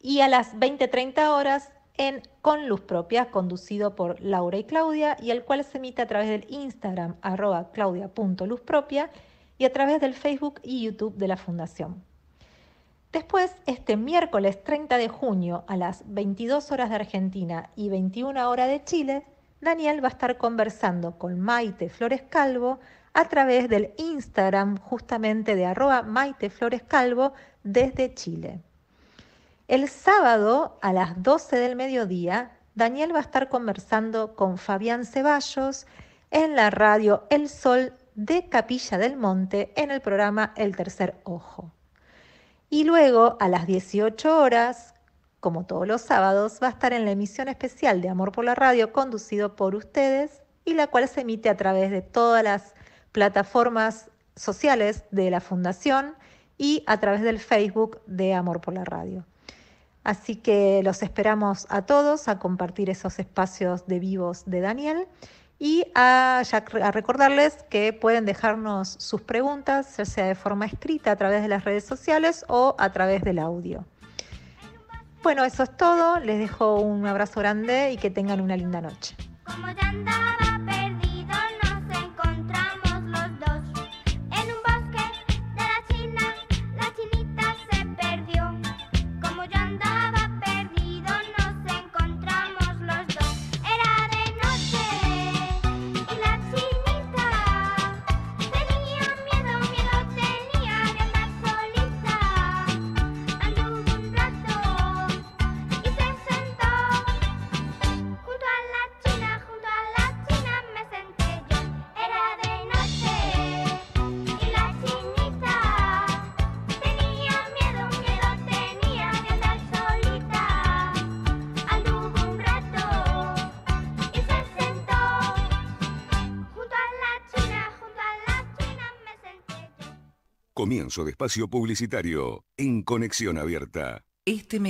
Y a las 20:30 horas en Con Luz Propia, conducido por Laura y Claudia, y el cual se emite a través del Instagram arroba claudia.luzpropia y a través del Facebook y YouTube de la Fundación. Después, este miércoles 30 de junio a las 22 horas de Argentina y 21 horas de Chile, Daniel va a estar conversando con Maite Flores Calvo a través del Instagram justamente de arroba Maite Flores Calvo desde Chile. El sábado a las 12 del mediodía, Daniel va a estar conversando con Fabián Ceballos en la radio El Sol de Capilla del Monte en el programa El Tercer Ojo. Y luego a las 18 horas, como todos los sábados, va a estar en la emisión especial de Amor por la Radio conducido por ustedes y la cual se emite a través de todas las plataformas sociales de la Fundación y a través del Facebook de Amor por la Radio. Así que los esperamos a todos a compartir esos espacios de vivos de Daniel y a, recordarles que pueden dejarnos sus preguntas, ya sea de forma escrita a través de las redes sociales o a través del audio. Bueno, eso es todo. Les dejo un abrazo grande y que tengan una linda noche. Comienzo de espacio publicitario en Conexión Abierta. Este